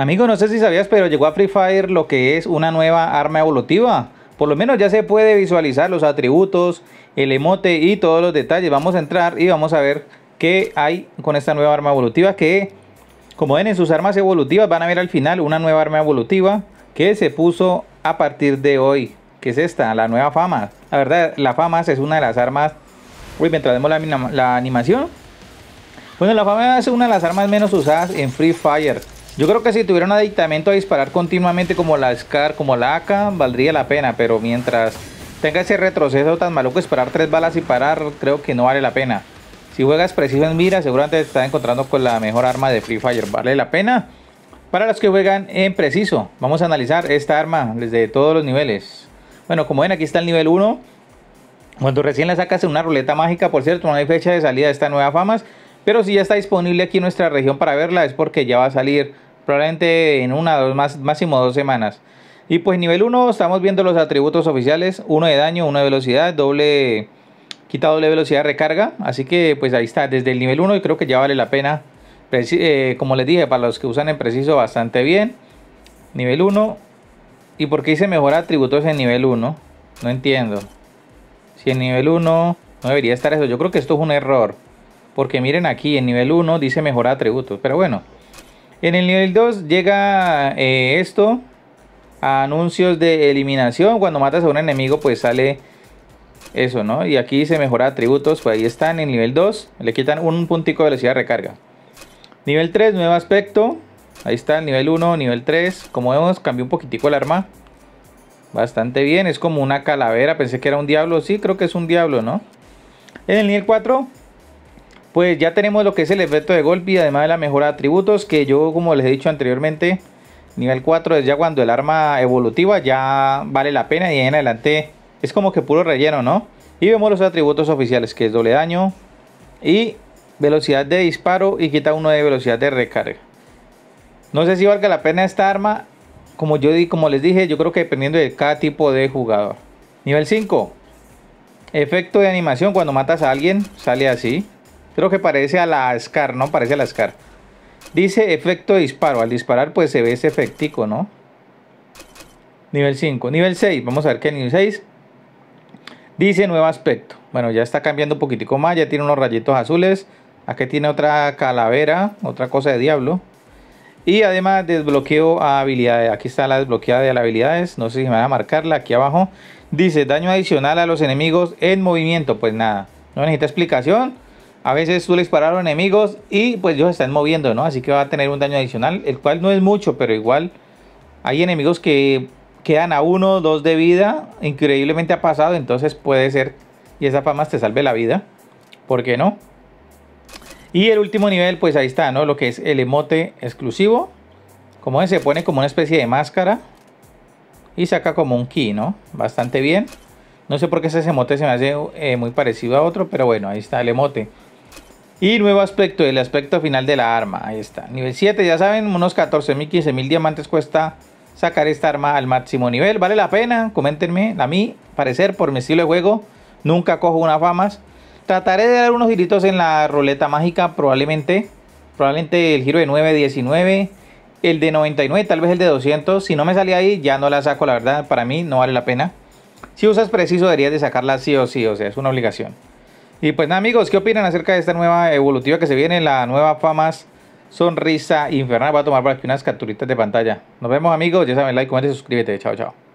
Amigo, no sé si sabías, pero llegó a Free Fire lo que es una nueva arma evolutiva. Por lo menos ya se puede visualizar los atributos, el emote y todos los detalles. Vamos a entrar y vamos a ver qué hay con esta nueva arma evolutiva que, como ven en sus armas evolutivas, van a ver al final una nueva arma evolutiva que se puso a partir de hoy. Que es esta, la nueva fama. La verdad, la fama es una de las armas... Uy, mientras vemos la, la animación. Bueno, la fama es una de las armas menos usadas en Free Fire yo creo que si tuviera un aditamento a disparar continuamente como la SCAR, como la AK, valdría la pena, pero mientras tenga ese retroceso tan maluco esperar tres balas y parar, creo que no vale la pena. Si juegas preciso en mira, seguramente te estás encontrando con la mejor arma de Free Fire, vale la pena. Para los que juegan en preciso, vamos a analizar esta arma desde todos los niveles. Bueno, como ven, aquí está el nivel 1. Cuando recién la sacas en una ruleta mágica, por cierto, no hay fecha de salida de esta nueva Famas. Pero si ya está disponible aquí en nuestra región para verla, es porque ya va a salir probablemente en una, dos, más, máximo dos semanas. Y pues nivel 1 estamos viendo los atributos oficiales, uno de daño, uno de velocidad, doble quita doble velocidad de recarga, así que pues ahí está, desde el nivel 1 y creo que ya vale la pena, eh, como les dije, para los que usan en preciso bastante bien, nivel 1, ¿y por qué dice mejor atributos en nivel 1? No entiendo, si en nivel 1 no debería estar eso, yo creo que esto es un error, porque miren aquí, en nivel 1 dice mejor atributos, pero bueno... En el nivel 2 llega eh, esto. Anuncios de eliminación. Cuando matas a un enemigo pues sale eso, ¿no? Y aquí se mejora atributos. Pues ahí están en el nivel 2. Le quitan un puntico de velocidad de recarga. Nivel 3, nuevo aspecto. Ahí está el nivel 1, nivel 3. Como vemos cambió un poquitico el arma. Bastante bien. Es como una calavera. Pensé que era un diablo. Sí, creo que es un diablo, ¿no? En el nivel 4 pues ya tenemos lo que es el efecto de golpe y además de la mejora de atributos que yo como les he dicho anteriormente nivel 4 es ya cuando el arma evolutiva ya vale la pena y en adelante es como que puro relleno no y vemos los atributos oficiales que es doble daño y velocidad de disparo y quita uno de velocidad de recarga no sé si valga la pena esta arma como yo di como les dije yo creo que dependiendo de cada tipo de jugador nivel 5 efecto de animación cuando matas a alguien sale así Creo que parece a la SCAR, ¿no? Parece a la SCAR. Dice efecto de disparo. Al disparar pues se ve ese efectico, ¿no? Nivel 5. Nivel 6. Vamos a ver qué nivel 6. Dice nuevo aspecto. Bueno, ya está cambiando un poquitico más. Ya tiene unos rayitos azules. Aquí tiene otra calavera. Otra cosa de diablo. Y además desbloqueo a habilidades. Aquí está la desbloqueada de las habilidades. No sé si me van a marcarla aquí abajo. Dice daño adicional a los enemigos en movimiento. Pues nada. No necesita explicación a veces tú le disparas a enemigos y pues ellos están moviendo, ¿no? Así que va a tener un daño adicional, el cual no es mucho, pero igual hay enemigos que quedan a uno, dos de vida, increíblemente ha pasado, entonces puede ser y esa fama te salve la vida, ¿por qué no? Y el último nivel, pues ahí está, ¿no? Lo que es el emote exclusivo. Como se pone como una especie de máscara. Y saca como un ki, ¿no? Bastante bien. No sé por qué ese emote se me hace eh, muy parecido a otro, pero bueno, ahí está el emote. Y nuevo aspecto, el aspecto final de la arma. Ahí está. Nivel 7, ya saben, unos 14.000, 15.000 diamantes cuesta sacar esta arma al máximo nivel. ¿Vale la pena? Coméntenme. A mí, parecer, por mi estilo de juego, nunca cojo una famas. Trataré de dar unos giritos en la ruleta mágica, probablemente. Probablemente el giro de 9, 19, el de 99, tal vez el de 200. Si no me salía ahí, ya no la saco, la verdad. Para mí no vale la pena. Si usas preciso, deberías de sacarla sí o sí, o sea, es una obligación. Y pues nada amigos, ¿qué opinan acerca de esta nueva evolutiva que se viene? La nueva FAMAS Sonrisa Infernal. Va a tomar por aquí unas capturitas de pantalla. Nos vemos amigos, ya saben, like, comenta y suscríbete. Chao, chao.